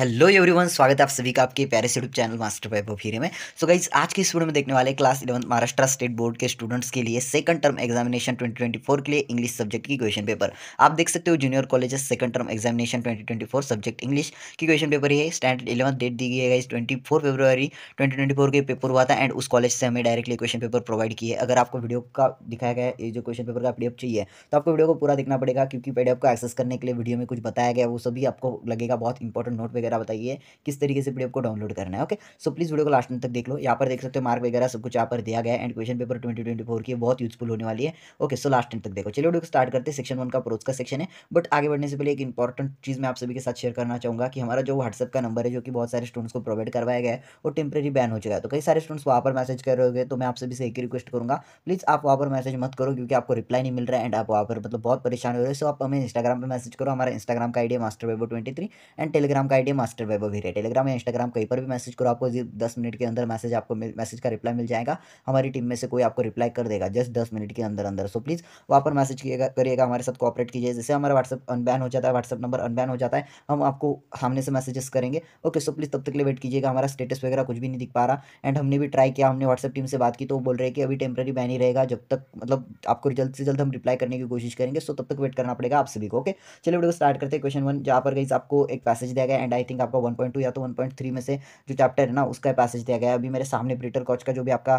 Hello everyone स्वागत है आप सभी का आपके प्यारे यूट्यूब चैनल मास्टर पैप फिर में सो so गाइज आज के इस वीडियो में देखने वाले class eleventh Maharashtra state board के स्टूडेंट्स के लिए सेकंड टर्म एग्जामिनेशन 2024 के लिए इंग्लिश सब्जेक्ट की क्वेश्चन पेपर आप देख सकते हो junior colleges second term examination twenty subject English की क्वेश्चन पेपर ये स्टैंडर्ड इलेवंथ डेट दी गई है गाइज ट्वेंटी फरवरी ट्वेंटी के पेपर हुआ था एंड उस कॉलेज से हमें डायरेक्टली क्वेश्चन पेपर प्रोवाइड किए अगर आपको वीडियो का दिखाया गया ये जो क्वेश्चन पेपर का पीडीएफ चाहिए तो आपको वीडियो को पूरा देखना पड़ेगा क्योंकि पीडीएफ को एक्सेस करने के लिए वीडियो में कुछ बताया गया वो सभी आपको लगेगा बहुत इंपॉर्टेंट नोट वगैरह बताइए किस तरीके से पीडीएफ को डाउनलोड करना है ओके सो प्लीज़ वीडियो को लास्ट तक देख लो यहाँ पर देख सकते हो मार्क वगैरह सब कुछ यहाँ पर दिया गया and question paper twenty twenty four की बहुत यूजफुल होने वाली है ओके सो लास्ट तक देखो चलो वीडियो स्टार्ट करते हैं सेक्शन वन का प्रोज का सेक्शन है बट आगे बढ़ने से पहले एक इंपॉर्टेंट चीज़ मैं आप सभी के साथ शेयर करना चाहूंगा कि हमारा जो व्हाट्सअप का नंबर है जो कि बहुत सारे स्टूडेंट्स को प्रोवाइड करवाया गया है वो टेम्प्रेरी बैन हो चुका है तो कई सारे स्टूडेंट्स वहाँ पर मैसेज कर रहे हो तो मैं आप सभी से एक ही रिक्वेस्ट करूँगा प्लीज़ आप वहाँ पर मैसेज मत करो क्योंकि आपको रिप्लाई नहीं मिल रहा है एंड आप वहाँ पर मतलब बहुत परेशान हो रहे हो सो आप हमें इंस्टाग्राम पर मैसेज करो हमारा इंस्टाग्राम का आइडिया मास्टर वेबो ट्वेंटी एंड टेलीग्राम का आइडिया मास्टर वेब अभी टेलीग्राम या इंस्टाग्राम कहीं पर भी मैसेज करो आपको दस मिनट के अंदर मैसेज आपको मैसेज का रिप्लाई मिल जाएगा हमारी टीम में से कोई आपको रिप्लाई कर देगा जस्ट दस मिनट के अंदर अंदर सो प्लीज़ वहाँ पर मैसेज किएगा करिएगा हमारे साथ कॉपरेट कीजिए जैसे हमारा व्हाट्सअप अनबैन हो जाता है व्हाट्सअप नंबर अनबैन हो जाता है हम आपको सामने से मैसेजेस करेंगे ओके सो प्लीज़ तब तक लिए वेट कीजिएगा हमारा स्टेटस वगैरह कुछ भी नहीं दिख पा रहा एंड हमने भी ट्राई किया हमने व्हाट्सअप टीम से बात की तो वो बोल रहे कि अभी टेम्प्रेरी बैन ही रहेगा जब तक मतलब आपको जल्द से जल्द हम रिप्लाई करने की कोशिश करेंगे सो तब तक वेट करना पड़ेगा आप सभी को ओके चलिए वीडियो स्टार्ट करते हैं क्वेश्चन वन जहाँ पर गई आपको एक पैसेज दिया गया एंड आई आई थिंक आपका वन या तो वन में से जो चैप्टर है ना उसका पैसेज दिया गया है अभी मेरे सामने प्रीटर कॉच का जो भी आपका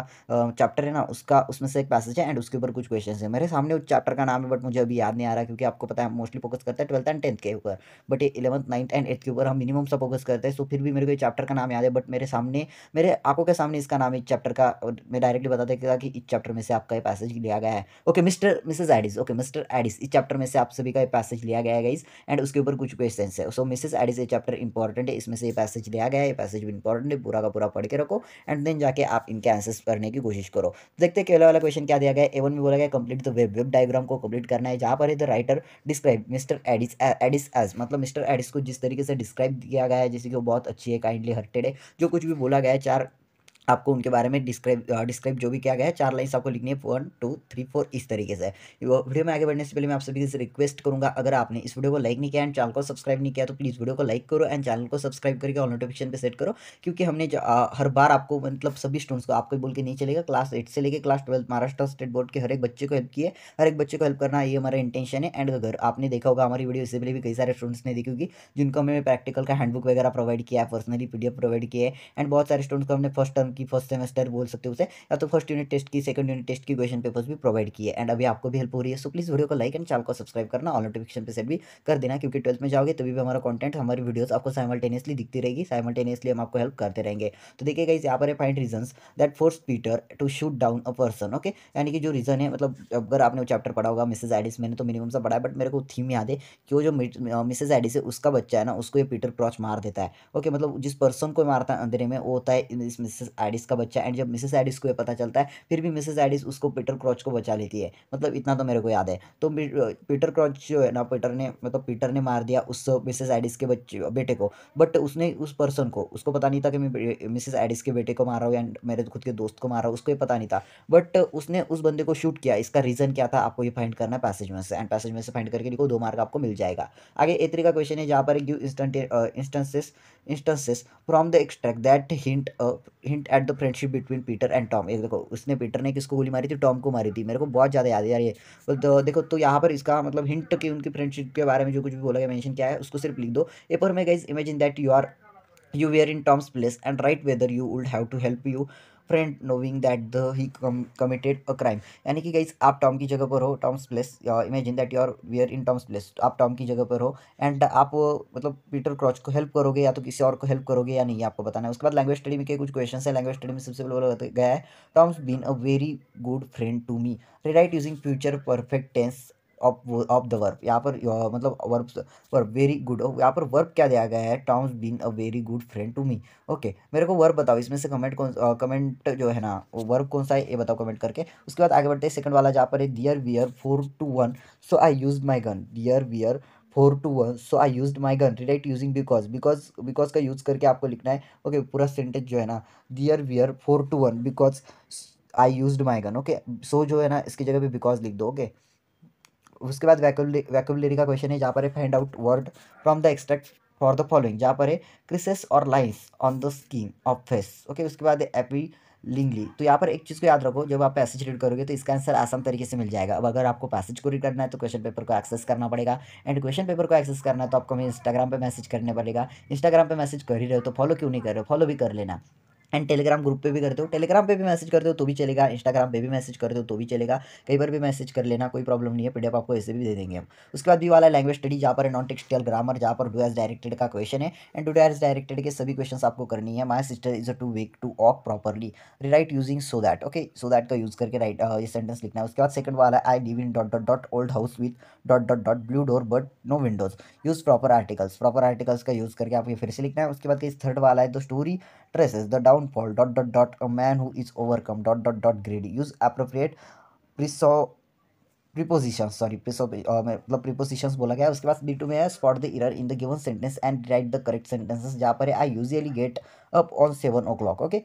चैप्टर है ना उसका उसमें से एक पैसेज है एंड उसके ऊपर कुछ क्वेश्चन है मेरे सामने उस चैप्टर का नाम है बट मुझे अभी याद नहीं आ रहा क्योंकि आपको पता है मोस्टली फोकस करता है ट्वेल्थ एंड टेंथ के ऊपर बट ये इलेवंथ नाइन्थ एंड एट के ऊपर हम मिनिमम सा फोकस करते हैं सो फिर भी मेरे को ये चैप्टर का नाम याद है बट मेरे सामने मेरे आंखों के सामने इसका नाम इस चैप्टर का मैं डायरेक्टली बता देता कि इस चैप्टर में से आपका ये पैसेज लिया गया है okay Mr Mrs Adis okay Mr Adis इस चैप्टर में से आप सभी का ये पैसेज लिया गया है गाइज एंड उसके ऊपर कुछ क्वेश्चन है सो मिसेज एडिस ये चैप्टर इंपॉर्टेंट है इसमें से ये पैसेज लिया गया है ये पैसेज भी इंपॉर्टेंट है पूरा का पूरा पढ़ के रखो एंड देन जाके आप इनके आंसर्स करने की कोशिश करो देखते हैं केवला वाला क्वेश्चन क्या दिया गया एवन में बोला गया complete the web web diagram को कंप्लीट करना है जहाँ पर है the writer describe Mr Adis Adis as मतलब मिस्टर एडिस को जिस तरीके से डिस्क्राइब किया गया है जैसे कि वो बहुत अच्छी है काइंडली हर्टेड है जो कुछ भी बोला गया है चार आपको उनके बारे में डिस्क्राइब डिस्क्राइब जो भी किया गया है चार लाइन्स आपको लिखनी है वन टू थ्री फोर इस तरीके से वीडियो में आगे बढ़ने से पहले मैं आप सभी से रिक्वेस्ट करूंगा अगर आपने इस वीडियो को लाइक नहीं किया एंड चैनल को सब्सक्राइब नहीं किया तो प्लीज़ वीडियो को लाइक करो एंड चैनल को सब्सक्राइब करके और नोटिफिकेशन पर सेट करो क्योंकि हमने आ, हर बार आपको मतलब सभी स्टूडेंट्स को आपको बोल के नहीं चलेगा क्लास एट से लेकर class twelfth Maharashtra state board के हर एक बच्चे को हेल्प किए हर एक बच्चे को हेल्प करना ये हमारा इंटेंशन है एंड अगर आपने देखा होगा हमारी वीडियो इससे पहले भी कई सारे स्टूडेंट्स ने देखी होगी जिनको हमें प्रैक्टिकल का हैंडबुक वगैरह प्रोवाइड किया है पर्सनली पी प्रोवाइड किया है एंड बहुत सारे स्टूडेंट्स को हमने फर्स्ट टर्म कि फर्स्ट सेमेस्टर बोल सकते हो उसे या तो फर्स्ट यूनिट टेस्ट की सेकंड यूनिट टेस्ट की क्वेश्चन पेपर्स भी प्रोवाइड किए एंड अभी आपको भी हेल्प हो रही है सो प्लीज़ वीडियो को लाइक एंड चैनल को सब्सक्राइब करना और नोटिफिकेशन पे सेट भी कर देना क्योंकि ट्वेल्थ में जाओगे तभी भी हमारा कॉन्टेंट हमारी वीडियोज़ आपको साइमल्टेनियसली दिखती रहेगी साइमल्टेनियसली हम आपको हेल्प करते रहेंगे तो देखिए इस यहाँ पर find reason that force Peter to shoot down a person okay यानी कि जो रीज़न है मतलब अगर आपने वो चैप्टर पढ़ा होगा मिसेज एडिस मैंने तो मिनिमम से पढ़ा है बट मेरे को थीम याद है कि वो जो मिसेज एडिस है उसका बच्चा है ना उसको ये पीटर क्रॉच मार देता है ओके मतलब जिस पर्सन को मारता है अंधेरे में वो होता है इस मिसेज एडिस का बच्चा एंड जब मिसेस एडिस को ये पता चलता है फिर भी मिसेस एडिस उसको पीटर क्रॉच को बचा लेती है मतलब इतना तो मेरे को याद है तो पीटर क्रॉच जो है ना पीटर ने मतलब पीटर ने मार दिया उस मिसेस एडिस के बच्चे बेटे को बट उसने उस पर्सन को उसको पता नहीं था कि मैं मिसेस एडिस के बेटे को मार रहा हूँ एंड मेरे खुद के दोस्त को मार रहा हूँ उसको ये पता नहीं था बट उसने उस बंदे को शूट किया इसका रीज़न क्या था आपको ये फाइंड करना है पैसेज में से एंड पैसेज में से फाइंड करके लिखो दो मार्क आपको मिल जाएगा आगे एत्री तरीका क्वेश्चन है जहाँ पर give instant instances instances from the extract that hint hint at the friendship between Peter and Tom एक देखो उसने पीटर ने किसको गोली मारी थी टॉम को मारी थी मेरे को बहुत ज़्यादा याद है यार ये तो देखो तो यहाँ पर इसका मतलब हिंट कि उनकी फ्रेंडशिप के बारे में जो कुछ भी बोला गया मैंशन किया है उसको सिर्फ लिख दो ए पर मैं guys imagine that you are you were in Tom's place and write whether you would have to help you friend knowing that the he committed a crime यानी कि गाइज आप टॉम की जगह पर हो Tom's place imagine that you are were in Tom's place आप Tom की जगह पर हो एंड आप मतलब पीटर क्रॉच को हेल्प करोगे या तो किसी और को हेल्प करोगे या नहीं आपको बताना है उसके बाद लैंग्वेज स्टडी में के कुछ क्वेश्चन है लैंग्वेज स्टडी में सबसे पहले बोला गया है Tom's been a very good friend to me rewrite using future perfect tense of of the verb यहाँ पर मतलब वर्ब वर्ब वेरी गुड यहाँ पर वर्ब क्या दिया गया है Tom's been a very good friend to me okay मेरे को वर्ब बताओ इसमें से कमेंट कौन कमेंट जो है ना वर्ब कौन सा है ये बताओ कमेंट करके उसके बाद आगे बढ़ते हैं सेकंड वाला जहाँ पर है there were four to one so I use my gun there were four to one so I use my gun relate using because because because का यूज़ करके आपको लिखना है ओके okay, पूरा सेंटेंस जो है ना there were four to one because I use my gun okay so जो है ना इसकी जगह पर बिकॉज लिख दो ओके okay? उसके बाद वैक्यूबलरी का क्वेश्चन है जहाँ पर है find out word from the extract for the following जहाँ पर है क्रिसेस और lines on the skin of face okay उसके बाद एपी लिंगली तो यहाँ पर एक चीज़ को याद रखो जब आप पैसेज रीड करोगे तो इसका आंसर आसान तरीके से मिल जाएगा अब अगर आपको पैसेज को रीड करना है तो क्वेश्चन पेपर को एक्सेस करना पड़ेगा एंड क्वेश्चन पेपर को एक्सेस करना है तो आपको हमें इंस्टाग्राम पर मैसेज करने पड़ेगा इंस्टाग्राम पर मैसेज कर ही रहे हो तो फॉलो क्यों नहीं कर रहे हो फॉलो भी कर लेना एंड टेलीग्राम ग्रुप पे भी करते हो टेलीग्राम पे भी मैसेज करते हो तो भी चलेगा इंस्टाग्राम पे भी मैसेज करते हो तो भी चलेगा कहीं पर भी मैसेज कर लेना कोई प्रॉब्लम नहीं है पी आपको ऐसे भी दे देंगे हम उसके बाद भी वाला लैंग्वेज स्टडी जहाँ पर नॉन टेक्सटल ग्रामर जहाँ पर डू एस डायरेक्टेड का क्वेश्चन है एंड डू एस डायरेक्टेड के सभी क्वेश्चन आपको करनी है my sister is a too weak to walk properly write using so that okay so that का यूज़ करके राइट ये सेंटेंस लिखना है उसके बाद सेकंड वाला I live in dot dot dot old house with dot dot dot blue door but no windows use proper articles proper articles का use करके आपको फिर से लिखना है उसके बाद थर्ड वाला है the story traces the doubt downfall dot dot dot a man who is overcome dot dot dot greedy use appropriate pre preso prepositions sorry preso uh, the prepositions bola gaya uske baad b2 mein spot the error in the given sentence and write the correct sentences jahan par i usually get up on 7 o'clock okay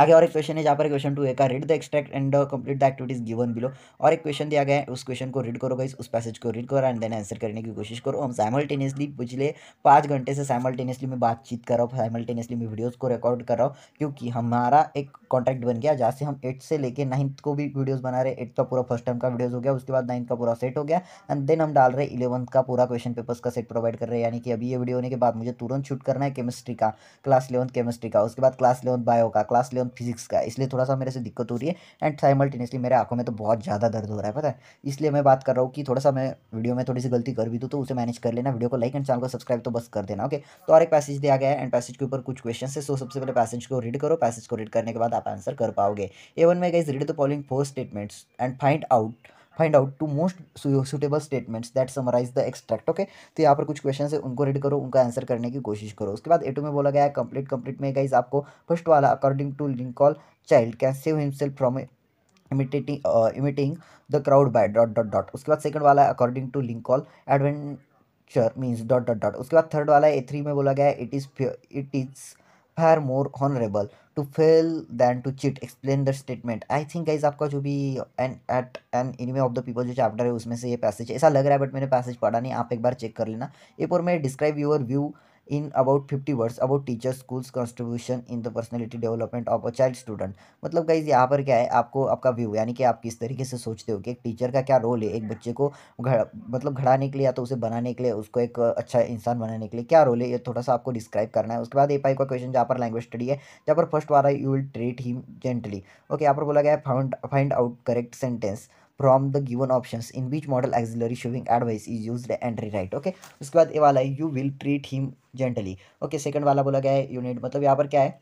आगे और एक question है जहाँ पर question two है का read the extract and complete the activities given below और एक क्वेश्चन दिया गया है उस क्वेश्चन को रीड करो गई उस पैसेज को रीड करो एंड देन आंसर करने की कोशिश करो हम साइमल्टेनियसली पिछले पाँच घंटे से साइमल्टेनियसली मैं बातचीत कर रहा हूँ साइमल्टेनियसली मैं वीडियोज़ को रिकॉर्ड कर रहा हूँ क्योंकि हमारा एक कॉन्टैक्ट बन गया जहाँ से हम एट्थ से लेकर नाइन्थ को भी वीडियोज़ बना रहे एट्थ का पूरा फर्स्ट टर्म का वीडियोज़ हो गया उसके बाद नाइन्थ का पूरा सेट हो गया एंड देन हम डाल रहे इलेवंथ का पूरा क्वेश्चन पेपर्स का सेट प्रोवाइड कर रहे हैं यानी कि अभी ये वीडियो होने के बाद मुझे तुरंत छूट करना है केमिस्ट्री का क्लास इलेवंथ केमिस्ट्री का उसके बाद क्लास इलेवंथ बायो का क्लास इलेवंथ फिजिक्स का इसलिए थोड़ा सा मेरे से दिक्कत हो रही है एंड साइमल्टेनियसली मेरे आंखों में तो बहुत ज़्यादा दर्द हो रहा है पता है इसलिए मैं बात कर रहा हूँ कि थोड़ा सा मैं वीडियो में थोड़ी सी गलती कर भी दूँ तो उसे मैनेज कर लेना वीडियो को लाइक एंड चैनल को सब्सक्राइब तो बस कर देना ओके तो और एक पैसेज दिया गया है एंड पैसेज के ऊपर कुछ क्वेश्चन है सो सबसे पहले पैसेज को रीड करो पैसेज को रीड करने के बाद आप आंसर कर पाओगे एवन में गई read the following four statements and find out find out two most suitable statements that summarise the extract okay तो यहाँ पर कुछ क्वेश्चन है उनको रीड करो उनका आंसर करने की कोशिश करो उसके बाद ए में बोला गया कंप्लीट कंप्लीट में गाइज आपको फर्स्ट वाला according to Lincoln child can save himself from imitating imitating the crowd by dot dot dot उसके बाद सेकंड वाला है according to Lincoln adventure means dot dot dot उसके बाद third वाला है ए थ्री में बोला गया है it is it is far more honourable to fail than to cheat explain the statement I think guys आपका जो भी an at an enemy of the people जो चैप्टर है उसमें से ये पैसेज ऐसा लग रहा है बट मैंने पैसेज पढ़ा नहीं आप एक बार चेक कर लेना एक और मैं describe your view in about fifty words about teacher schools contribution in the personality development of a child student मतलब गाइज यहाँ पर क्या है आपको आपका व्यू यानी कि आप किस तरीके से सोचते हो कि एक टीचर का क्या रोल है एक बच्चे को घड़ा मतलब घड़ाने के लिए या तो उसे बनाने के लिए उसको एक अच्छा इंसान बनाने के लिए क्या रोल है ये थोड़ा सा आपको डिस्क्राइब करना है उसके बाद ए पाई का क्वेश्चन जहाँ पर लैंग्वेज स्टडी है जहाँ पर फर्स्ट वाला you will treat him gently okay यहाँ पर बोला गया है found find out correct sentence from the given option in which modal auxiliary showing advice is use entry right okay उसके बाद ये वाला है you will treat him gently okay second वाला बोला गया है यूनिट मतलब यहाँ पर क्या है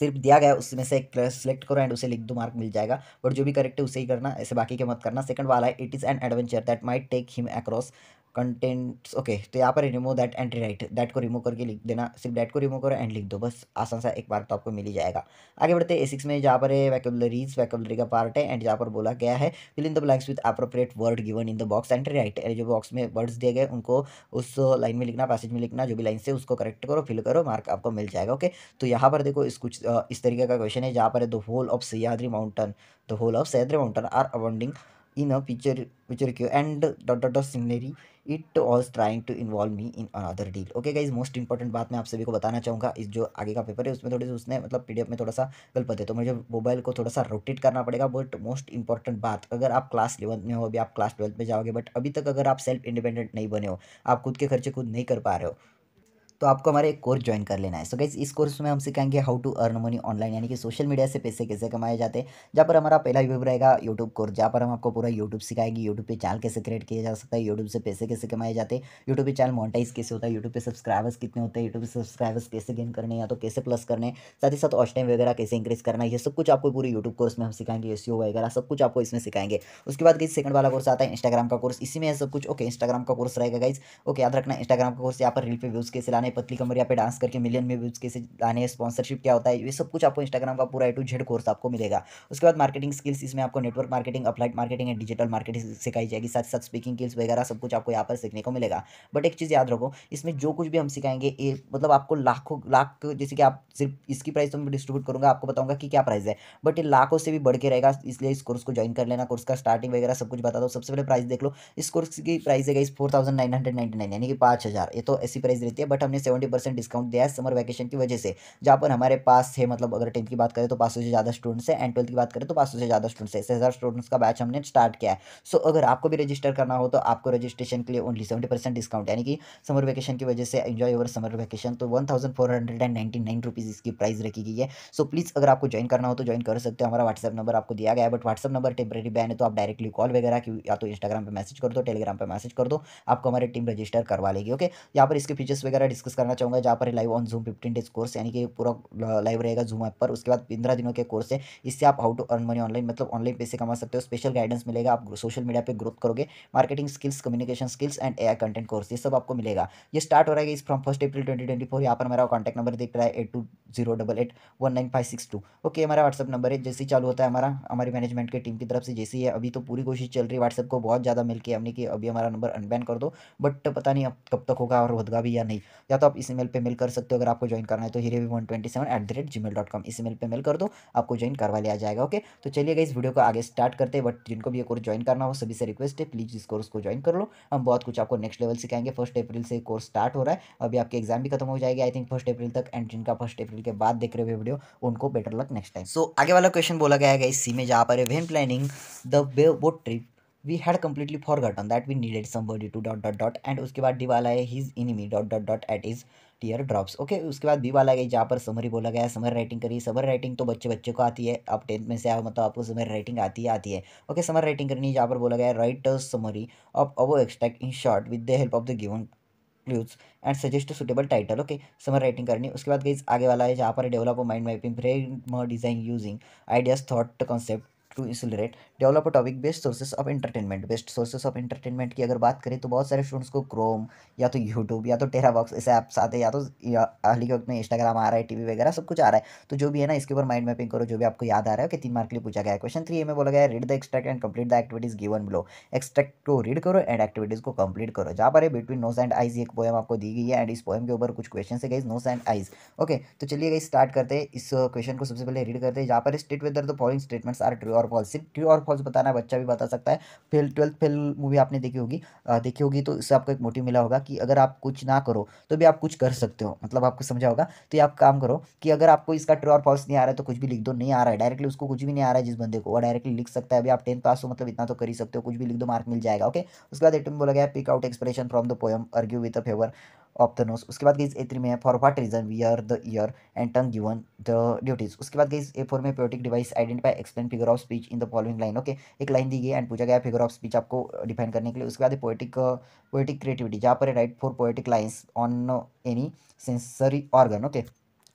सिर्फ दिया गया उसमें से एक सिलेक्ट करो एंड उसे लिख दो मार्क मिल जाएगा बट जो भी करेक्ट है उसे ही करना ऐसे बाकी के मत करना सेकंड वाला है it is an adventure that might take him across continents okay तो यहाँ पर remove that entry right that को रिमूव करके लिख देना सिर्फ डैट को रिमूव करो एंड लिख दो बस आसान सा एक बार तो आपको मिल ही जाएगा आगे बढ़ते ए सिक्स में जहाँ पर वैकुलरीज वैकुलरी का पार्ट है एंड जहाँ पर बोला गया है fill in the blanks with appropriate word given in the box entry right जो बॉक्स में वर्ड्स दिए गए उनको उस लाइन में लिखना पैसेज में लिखना जो भी लाइन से उसको करेक्ट करो फिल करो मार्क आपको मिल जाएगा ओके तो यहाँ पर देखो इस कुछ इस तरीके का क्वेश्चन है जहाँ पर है the whole of Sahyadri mountain the whole of Sahyadri mountain are abounding in a picture picture queue and dot dot dot scenery it was trying to involve me in another deal okay guys most important बात मैं आप सभी को बताना चाहूँगा इस जो आगे का पेपर है उसमें थोड़ी सी उसने मतलब पी डी एफ में थोड़ा सा गलत है तो मुझे मोबाइल को थोड़ा सा रोटेट करना पड़ेगा बट मोस्ट इंपॉर्टेंट बात अगर आप क्लास इलेवंथ में हो अभी आप क्लास ट्वेल्थ में जाओगे बट अभी तक अगर आप सेल्फ इंडिपेंडेंट नहीं बने हो आप खुद के खर्चे खुद नहीं कर पा रहे हो तो आपको हमारे एक कोर्स ज्वाइन कर लेना है सो so, गाइज इस कोर्स में हम सिखाएंगे how to earn money online यानी कि सोशल मीडिया से पैसे कैसे कमाए जाते हैं जहाँ पर हमारा पहला व्यूब रहेगा यूट्यूब कोर्स जहाँ पर हम आपको पूरा यूट्यूब सिखाएगी यूट्यूब पे चैनल कैसे क्रिएट किया जा सकता है यूट्यूब से पैसे कैसे कमाए जाते हैं यूट्यूब पे चैनल मोनटाइज कैसे होता है यूट्यूब पे सब्सक्राइबर्स कितने होते हैं यूट्यूब पे सब्सक्राइबर्स कैसे गेन करने या तो कैसे प्लस करने साथ ही साथ ऑस्ट टाइम वगैरह कैसे इंक्रीज करना ये सब कुछ आपको पूरे यूट्यूब कोर्स में हम सिखाएंगे एस e वगैरह सब कुछ आपको इसमें सिखाएंगे उसके बाद गई सेकंड वाला कोर्स आता है इंस्टाग्राम का कोर्स इसी में सब कुछ ओके इंस्टाग्राम का कोर्स रहेगा गाइज ओके याद रखना इंस्टाग्राम का कोर्स यहाँ पर रील पे व्यूज़ कैसे लाने है पतली कमर यहाँ पे डांस करके मिलियन में व्यूज़ कैसे आने स्पॉन्सरशिप क्या होता है ये सब कुछ आपको इंस्टाग्राम का पूरा ए टू जेड कोर्स आपको मिलेगा उसके बाद मार्केटिंग स्किल्स इसमें आपको network marketing affiliate marketing and digital marketing सिखाई जाएगी साथ साथ स्पीकिंग स्किल्स वगैरह सब कुछ आपको यहाँ पर सीखने को मिलेगा बट एक चीज़ याद रखो इसमें जो कुछ भी हम सिखाएंगे ये मतलब आपको लाखों लाख जैसे कि आप सिर्फ इसकी प्राइस तो मैं डिस्ट्रीब्यूट करूँगा आपको बताऊँगा कि क्या प्राइस है बट ये लाखों से भी बढ़ के रहेगा इसलिए इस कोर्स को ज्वाइन कर लेना कोर्स का स्टार्टिंग वगैरह सब कुछ बता दो सबसे पहले प्राइस देख लो इस कोर्स की प्राइस है इस four thousand nine hundred ninety nine यानी कि पाँच हज़ार ये तो ऐसी प्राइस रहती है बट हमने सेवेंटी परसेंट डिस्काउंट दिया है समर वैकेशन की वजह से जहाँ पर हमारे पास है मतलब अगर टेंथ की बात करें तो पाँच से ज़्यादा स्टूडेंट्स है एंड ट्वेल्थ की बात करें तो पाँच से ज़्यादा स्टूडेंट्स है हज़ार स्टूडेंट्स का बैच हमने स्टार्ट किया है सो so, अगर आपको भी रजिस्टर करना हो तो आपको रजिस्ट्रेशन के लिए ओनली सेवेंटी डिस्काउंट यानी कि समर वैकेशन की वजह से एंजॉय ओवर समर वैकेशन तो one four hundred and ninety nine rupees इसकी प्राइस रखी गई है सो प्लीज़ अगर आपको ज्वाइन करना हो तो ज्वाइन कर सकते हो हमारा व्हाट्सअप नंबर आपको दिया गया है but WhatsApp number temporary ban है तो आप डायरेक्टली कॉल वगैरह की या तो इंस्टाग्राम पर मैसेज कर दो टेलीग्राम पर मैसेज कर दो आपको हमारी टीम रजिस्टर करवा लेगी ओके यहाँ पर इसके फीचर्स वगैरह डिस्कस डिस्कस करना चाहूँगा जहाँ पर live on Zoom fifteen days course यानी कि पूरा लाइव रहेगा जूम ऐप पर उसके बाद पंद्रह दिनों के कोर्स है इससे आप how to earn money online मतलब ऑनलाइन पैसे कमा सकते हो स्पेशल गाइडेंस मिलेगा आप सोशल मीडिया पर ग्रोथ करोगे marketing skills communication skills and a content course ये सब आपको मिलेगा ये स्टार्ट हो रहा है इस from first April twenty twenty four यहाँ पर मेरा कॉन्टैक्ट नंबर दिख रहा है eight two zero double eight one nine five six two okay हमारा व्हाट्सअप नंबर है जैसे ही चालू होता है हमारा हमारी मैनेजमेंट की टीम की तरफ से जैसे ही है अभी तो पूरी कोशिश चल रही है व्हाट्सअप को बहुत ज़्यादा मिलकर हमने कि अभी हमारा नंबर अनबैन कर दो बट पता नहीं अब कब तक होगा और होगा भी या नहीं या तो आप इस ईमेल पे मेल कर सकते हो अगर आपको ज्वाइन करना है तो हीरे one twenty seven at the rate Gmail dot com इस ईमेल पर मेल कर दो आपको ज्वाइन करवा लिया जाएगा ओके तो चलिए इस वीडियो को आगे स्टार्ट करते हैं बट जिनको भी ये कोर्स ज्वाइन करना हो सभी से रिक्वेस्ट है प्लीज़ इस कोर्स को ज्वाइन कर लो हम बहुत कुछ आपको नेक्स्ट लेवल सिखाएंगे फर्स्ट अप्रैल से कोर्स स्टार्ट हो रहा है अभी आपके एग्जाम भी खत्म हो जाएगी आई थिंक फर्स्ट अप्रैल तक एंड जिनका फर्स्ट अप्रैल के बाद देख रहे हुए वीडियो उनको बेटर लग नेक्स्ट टाइम सो आगे वाला क्वेश्चन बोला गया है इस सी में जहाँ पर when planning the bay trip we had completely forgotten that we needed somebody to dot dot dot and उसके बाद डी वाला है his enemy dot dot dot it is tear drops okay उसके बाद बी वाला गई जहाँ पर समरी बोला गया समर राइटिंग करी समर राइटिंग तो बच्चे बच्चे को आती है आप टेंथ में से आओ मतलब आपको समर राइटिंग आती है आती है ओके समर राइटिंग करनी जहाँ पर बोला गया write summary of above extract in short with the help of the given clues and suggest suitable title okay summer writing करनी उसके बाद गई आगे वाला है जहाँ पर develop mind mapping frame design using ideas thought concept to insulate develop topic best sources of entertainment best sources of entertainment की अगर बात करें तो बहुत सारे स्टूडेंट्स को क्रोम या तो यूट्यूब या तो टेरा बॉक्स ऐसे ऐप्स आते हैं या तो हाल के वक्त में इंस्टाग्राम आ रहा है टीवी वगैरह सब कुछ आ रहा है तो जो भी है ना इसके ऊपर माइंड मैपिंग करो जो भी आपको याद आ रहा है कि तीन मार्क के लिए पूछा गया है क्वेश्चन थ्री में बोला गया read the extract and complete the activities given below extract को रीड करो एंड एक्टिविटीज़ को कंप्लीट करो जहाँ पर बिटवीन नोस एंड आइज एक पोएम आपको दी गई है एंड इस पोएम के ऊपर कुछ क्वेश्चन है गई नोस एंड आइज ओके तो चलिए गई स्टार्ट करते हैं इस क्वेश्चन को सबसे पहले रीड करते हैं जहाँ पर state whether the following statements are true और फॉल्स सिर्फ ट्रू और फॉल्स बताना बच्चा भी बता सकता है फेल ट्वेल्थ फेल मूवी आपने देखी होगी देखी होगी तो इससे आपको एक मोटिव मिला होगा कि अगर आप कुछ ना करो तो भी आप कुछ कर सकते हो मतलब आपको समझा होगा तो आप काम करो कि अगर आपको इसका ट्रू और फॉल्स नहीं आ रहा है तो कुछ भी लिख दो नहीं आ रहा है डायरेक्टली उसको कुछ भी नहीं आ रहा है जिस बंदे को वो डायरेक्टली लिख सकता है अभी आप टेंथ पास हो मतलब इतना तो कर ही सकते हो कुछ भी लिख दो मार्क मिल जाएगा ओके उसके बाद एटम बोला गया pick out expression from the poem argue with a favour of the nose उसके बाद गई ए थ्री में है for what reason we are the ear and tongue given the duties उसके बाद गई ए फोर में poetic device identify explain figure of speech in the following line okay एक लाइन दी गई एंड पूछा गया फिगर ऑफ स्पीच आपको डिफाइन करने के लिए उसके बाद पोएटिक पोएटिक क्रिएटिविटी जहाँ पर write four poetic lines on any sensory organ okay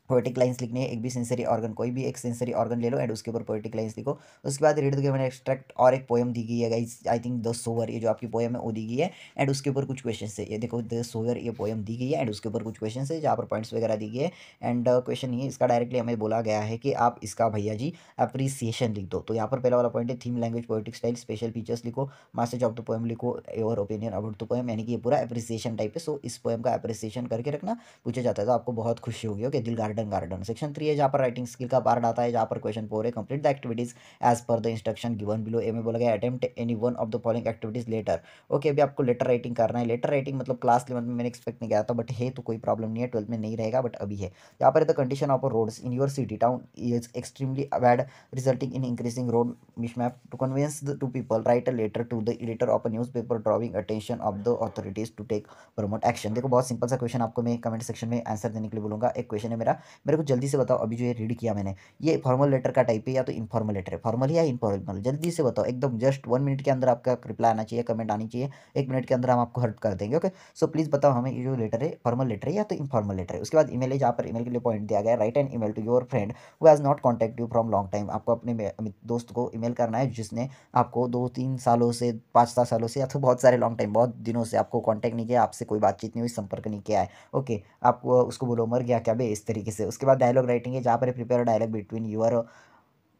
poetic lines लिखनी है एक भी सेंसरी ऑर्गन कोई भी एक सेंसरी ऑर्गन ले लो एंड उसके ऊपर पोइटिक लाइन्स लिखो उसके बाद रीड के मैंने एक्सट्रैक्ट और एक पोएम दी गई है guys I think the sower ये जो आपकी पोएम है वो दी गई है एंड उसके ऊपर कुछ क्वेश्चन है ये देखो द सोवर ये पोएम दी गई है एंड उसके ऊपर कुछ क्वेश्चन है जहाँ पर पॉइंट्स वगैरह दी गई है एंड क्वेश्चन uh, ये इसका डायरेक्टली हमें बोला गया है कि आप इसका भैया जी अप्रिसिएशन लिख दो तो यहाँ पर पहला वाला पॉइंट है theme language poetic style special features लिखो मैसेज ऑफ द पोएम लिखो your opinion about the poem यानी कि ये पूरा अप्रिसिएशन टाइप है सो इस पोएम का अप्रिसिएशन करके रखना पूछा जाता है तो आपको बहुत खुशी होगी ओके दिल गार्ड रिटन गार्डन सेक्शन थ्री है जहाँ पर राइटिंग स्किल का पार्ट आता है जहाँ पर क्वेश्चन फोर है complete the activities as per the instruction given below A में बोला गया attempt any one of the following activities letter okay अभी आपको लेटर राइटिंग करना है लेटर राइटिंग मतलब क्लास लेवल में मैंने एक्सपेक्ट नहीं किया था बट है तो कोई प्रॉब्लम नहीं है ट्वेल्थ में नहीं रहेगा बट अभी है यहाँ पर the condition of road in your city town is extremely bad resulting in increasing road mishaps to convince the to people write a letter to the editor of a newspaper drawing attention of the authorities to take prompt action देखो बहुत simple सा question आपको मैं comment section में answer देने के लिए बोलूंगा एक क्वेश्चन है मेरा मेरे को जल्दी से बताओ अभी जो ये रीड किया मैंने ये फॉर्मल लेटर का टाइप है या तो इनफॉर्मल लेटर है फॉर्मल या इनफॉर्मल मतलब जल्दी से बताओ एकदम जस्ट वन मिनट के अंदर आपका रिप्लाई आना चाहिए कमेंट आनी चाहिए एक मिनट के अंदर हम आपको हर्ट कर देंगे ओके सो प्लीज़ बताओ हमें ये जो लेटर है फॉर्मल लेटर है या तो इनफॉर्मल लेटर है उसके बाद ईमेल है जहाँ पर ईमेल के लिए पॉइंट दिया गया write an email to your friend who has not contact you from long time आपको अपने दोस्त को ईमेल करना है जिसने आपको दो तीन सालों से पाँच सात सालों से या तो बहुत सारे लॉन्ग टाइम बहुत दिनों से आपको कॉन्टैक्ट नहीं किया आपसे कोई बातचीत नहीं हुई संपर्क नहीं किया है ओके आपको उसको बोलो मर गया क्या बे इस तरीके से उसके बाद डायलॉग राइटिंग है जहाँ पर prepare dialogue between your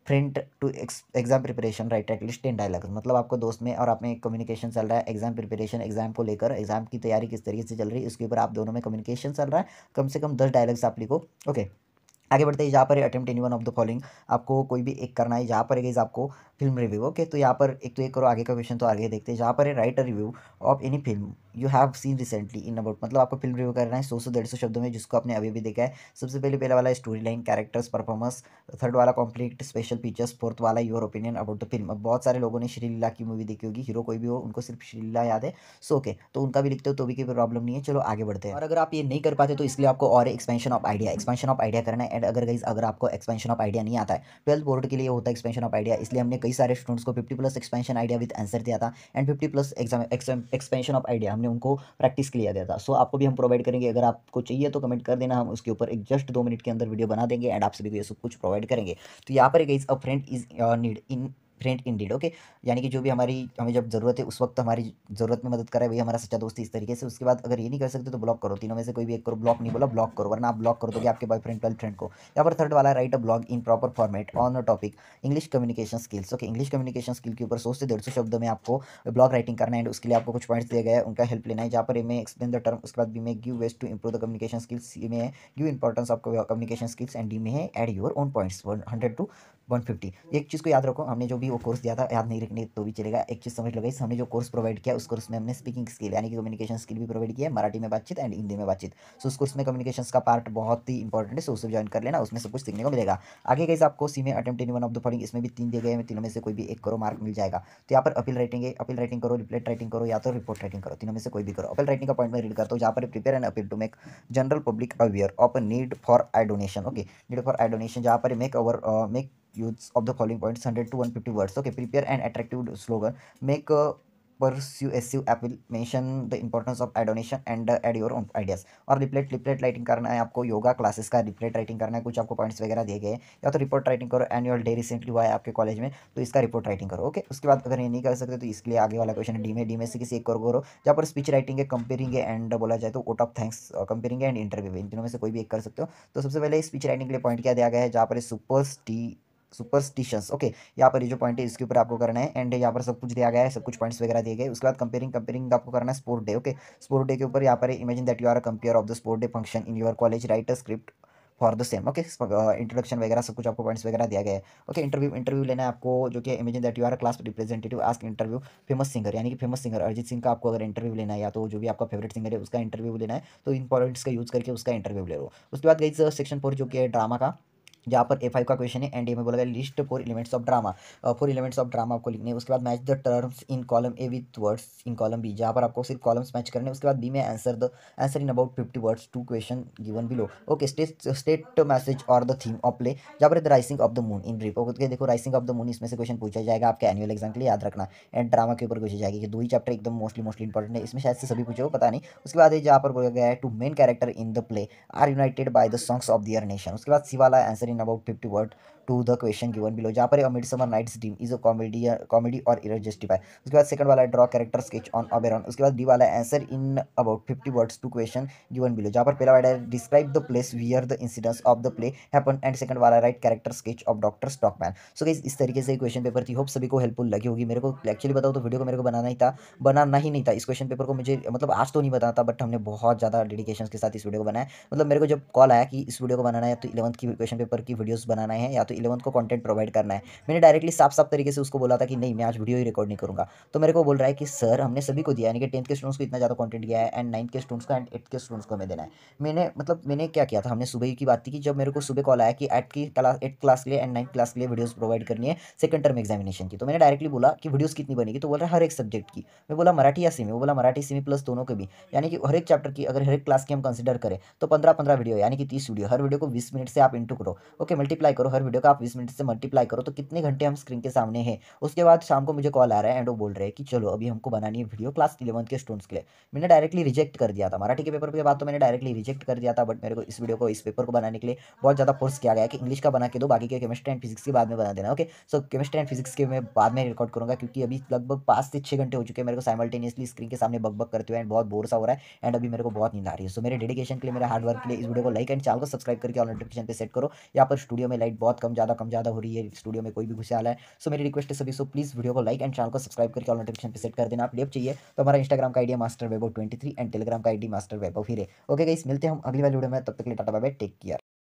friend to exam preparation write at least ten dialogues मतलब आपको दोस्त में और आप में कम्युनिकेशन चल रहा है एग्जाम प्रिपरेशन एग्जाम को लेकर एग्जाम की तैयारी किस तरीके से चल रही है उसके ऊपर आप दोनों में कम्युनिकेशन चल रहा है कम से कम दस डायलॉग्स आप लिखो ओके okay. आगे बढ़ते हैं जहाँ पर attempt any one of the following आपको कोई भी एक करना है जहाँ पर गई आपको फिल्म रिव्यू ओके okay? तो यहाँ पर एक तो एक करो आगे का क्वेश्चन तो आगे देखते हैं जहाँ पर है write a review of any film you have seen recently in about मतलब आपको फिल्म रिव्यू करना है सौ सौ डेढ़ सौ शब्दों में जिसको आपने अभी भी देखा है सबसे पहले पहला वाला story line characters performance third वाला कॉम्प्लीट स्पेशल फीचर्स फोर्थ वाला your opinion about the film बहुत सारे लोगों ने श्रीलीला की मूवी देखी होगी हीरो कोई भी हो उनको सिर्फ श्रीलीला याद है सो ओके तो उनका भी लिखते हो तो भी कोई प्रॉब्लम नहीं है चलो आगे बढ़ते हैं और अगर आप ये नहीं कर पाते तो इसलिए आपको और expansion of idea expansion of idea करना है एंड अगर गाइज अगर आपको एक्सपेंशन ऑफ आइडिया नहीं आता है ट्वेल्थ बोर्ड के लिए होता है एक्सपेंशन ऑफ आइडिया इसलिए हमने कई सारे स्टूडेंट्स को fifty plus expansion idea with answer दिया था and fifty plus expansion of idea हमने हमने उनको प्रैक्टिस के लिए दिया था सो so, आपको भी हम प्रोवाइड करेंगे अगर आपको चाहिए तो कमेंट कर देना हम उसके ऊपर एक जस्ट दो मिनट के अंदर वीडियो बना देंगे एंड आप सभी को ये सब कुछ प्रोवाइड करेंगे तो यहाँ पर guys a friend is need in friend in deed okay यानी कि जो भी हमारी हमें जब ज़रूरत है उस वक्त हमारी ज़रूरत में मदद करा है वही हमारा सच्चा दोस्त इस तरीके से उसके बाद अगर ये नहीं कर सकते तो ब्लॉक करो तीनों में से कोई भी एक करो ब्लॉक नहीं बोला ब्लॉक करो वरना आप ब्लॉक तो कि आपके बॉयफ्रेंड गर्ल फ्रेंड को या पर थर्ड वाला write a blog in proper format on a topic English communication skills okay English communication skill के ऊपर सौ से डेढ़ सौ शब्दों में आपको ब्लॉग राइटिंग करना है एंड उसके लिए आपको कुछ पॉइंट्स दिया गया उनका हेल्प लेना है जहाँ पर मैं एक्सप्लेन द टर्म उसके बाद बी में give ways to improve the communication skills में give importance of communication skills and D में है add your own points hundred to one fifty एक चीज़ को याद रखो हमने जो भी वो कोर्स दिया था याद नहीं रखने तो भी चलेगा एक चीज़ समझ लो गई हमने जो कोर्स प्रोवाइड किया उस कोर्स में हमने स्पीकिंग स्किल यानी कि कम्युनिकेशन स्किल भी प्रोवाइड किया मराठी में बातचीत एंड हिंदी में बातचीत सो उस कोर्स में कम्युनिकेशन का पार्ट बहुत ही इंपॉर्टेंट है सो उसे ज्वाइन कर लेना उसमें सब कुछ सीखने को मिलेगा आगे कैसे आपको सी में attempt any one of the following इसमें भी तीन दिए गए तीनों में से कोई भी एक करो मार्क मिल जाएगा तो यहाँ पर अपील राइटिंग है अपील राइटिंग करो रिप्लेट राइटिंग करो या तो रिपोर्ट राइटिंग करो तीनों में से कोई भी करो अपील राइटिंग का पॉइंट में रीड करता हूँ जहाँ पर prepare and appeal to make general public aware of need for eye donation okay need for eye donation जहाँ पर make our make use of the following points 100 to 150 words okay prepare an attractive slogan make a persuasive appeal mention the importance of a donation and add your own ideas और report report writing करना है आपको yoga classes का report writing करना है कुछ आपको points वगैरह दिए गए या तो रिपोर्ट राइटिंग करो एनुअल डे रिसेंटली हुआ है आपके कॉलेज में तो इसका रिपोर्ट राइटिंग करो ओके उसके बाद अगर ये नहीं कर सकते तो इसके लिए आगे वाला क्वेश्चन डी में डी में से किसी एक करो करो जहाँ पर स्पीच राइटिंग है कंपेयरिंग है एंड uh, बोला जाए तो vote of thanks compering and interview इन दोनों में से कोई भी एक कर सकते हो तो सबसे पहले स्पीच राइटिंग के लिए पॉइंट क्या दिया गया है जहाँ पर सुपर टी सुपरस्टिशंस ओके यहाँ पर ये जो पॉइंट है इसके ऊपर आपको करना है एंड यहाँ पर सब कुछ दिया गया है सब कुछ पॉइंट्स वगैरह दिए गए उसके बाद कंपेयरिंग कंपेयरिंग आपको करना है sport day okay sport day के ऊपर यहाँ पर imagine that you are compere of the sport day function in your college write a script for the same okay introduction वगैरह सब कुछ आपको पॉइंट्स वगैरह दिया गया है ओके इंटरव्यू इंटरव्यू लेना है आपको जो कि imagine that you are class representative ask interview famous singer यानी कि फेमस सिंगर अरिजीत सिंह का आपको अगर इंटरव्यू लेना है या तो जो भी आपका फेवरेट सिंगर है उसका इंटरव्यू लेना है तो इन पॉइंट्स का यूज़ करके उसका इंटरव्यू ले लो उसके बाद गई सेक्शन फोर जो कि है ड्रामा का जहाँ पर ए फाइव का क्वेश्चन है एंड ए में बोला गया list four elements of drama four elements of drama आपको लिखने उसके बाद match the terms in column A with words in column B जहाँ पर आपको सिर्फ कॉलम्स मैच करने उसके बाद बी में answer the answer in about fifty words to question given below okay state state message और द थीम ऑफ प्ले जहाँ पर the rising of the moon in brief okay देखो राइसिंग ऑफ द मून इसमें से question पूछा जाएगा आपके annual exam के लिए याद रखना एंड ड्रामा के ऊपर क्वेश्चन जाएगा कि दो ही चैप्टर एकदम मोस्टली मोस्टली इंपॉर्टेंट है इसमें शायद से सभी पूछो पता नहीं उसके बाद जहाँ पर बोला गया है two main character in the play are united by the songs of their nation उसके बाद सी वाला answer in about fifty word to the question given below जहाँ पर midsummer night's dream is a comedy comedy और इर justify उसके बाद second वाला draw character sketch on Oberon उसके बाद डी वाला answer in about fifty words to question given below जहाँ पर पहला वाला है describe the place where the incidents of the play happen and second वाला write character sketch of doctor Stockman so गई इस तरीके से क्वेश्चन पेपर थी होप सभी को हेल्पफुल लगी होगी मेरे को एक्चुअली बताओ तो वीडियो को मेरे को बनाना ही था बनाना ही नहीं था इस क्वेश्चन पेपर को मुझे मतलब आज तो नहीं बताना था बट हमने बहुत ज़्यादा डेडिकेशन के साथ इस वीडियो को बनाया मतलब मेरे को जब कॉल आया कि इस वीडियो को बनाना है तो इलेवंथ की क्वेश्चन पेपर की वीडियोस बनाना है या तो इलेवंथ को कंटेंट प्रोवाइड करना है मैंने डायरेक्टली साफ साफ तरीके से उसको बोला था कि नहीं मैं आज वीडियो ही रिकॉर्ड नहीं करूँगा तो मेरे को बोल रहा है कि सर हमने सभी को दिया यानी कि टेंथ के स्टूडेंट्स को इतना ज़्यादा कॉन्टेंट दिया है एंड नाइन्थ के स्टूडेंट्स को एंड एट्थ के स्टूडेंट्स को हमें देना है मैंने मतलब मैंने क्या किया था हमने सुबह की बात की जब मेरे को सुबह कॉल आया कि एट की क्लास एट क्लास के लिए एंड नाइन्थ क्लास के लिए वीडियोज़ प्रोवाइड करनी है सेकंड टर्म एग्जामिनेशन की तो मैंने डायरेक्टली बोला कि वीडियोज़ कितनी बनेगी तो बोल रहा है हर एक सब्जेक्ट की मैं बोला मराठी या सीमी वो बोला मराठी सीमी प्लस दोनों के भी यानी कि हर एक चैप्टर की अगर हर एक क्लास की हम कंसिडर करें तो पंद्रह पंद्रह वीडियो यानी कि तीस वीडियो हर वीडियो को बीस मिनट से आप इंटू करो ओके मल्टीप्लाई करो हर वीडियो का आप बीस मिनट से मल्टीप्लाई करो तो कितने घंटे हम स्क्रीन के सामने हैं उसके बाद शाम को मुझे कॉल आ रहा है एंड वो बोल रहे हैं कि चलो अभी हमको बनानी है वीडियो क्लास इलेवंथ के स्टूडेंट्स के लिए मैंने डायरेक्टली रिजेक्ट कर दिया था मराठी के पेपर के बाद तो मैंने डायरेक्टली रिजेक्ट कर दिया था बट मेरे को इस वीडियो को इस पेपर को बनाने के लिए बहुत ज़्यादा फोर्स किया गया कि इंग्लिश का बना के दो बाकी के केमिस्ट्री एंड फिजिक्स के बाद में बना देना okay so chemistry and physics के मैं बाद में रिकॉर्ड करूँगा क्योंकि अभी लगभग पाँच से छः घंटे हो चुके हैं मेरे को साइमल्टेनियसली स्क्रीन के सामने बकबक करते हुए एंड बहुत बोर सा हो रहा है एंड अभी मेरे को बहुत नींद आ रही है सो मेरे डेडिकेशन के लिए मेरे हार्डवर्क के लिए इस वीडियो को लाइक एंड चैनल को सब्सक्राइब करके और नोटिफिकेशन पे सेट करो या यहाँ पर स्टूडियो में लाइट बहुत कम ज़्यादा कम ज़्यादा हो रही है स्टूडियो में कोई भी घुसा है सो मेरी रिक्वेस्ट है सभी सो प्लीज़ वीडियो को लाइक एंड चैनल को सब्सक्राइब करके और नोटिफिकेशन पर सेट कर देना आप लेप चाहिए तो हमारा इंस्टाग्राम का आइडिया मास्टर वेबो ट्वेंटी एंड टेलीग्राम का आइडिया मास्टर वेबो फिर ओके गई मिलते हैं हम अगली वाली वीडियो में तब तक लिए टाटा बाय टेक केयर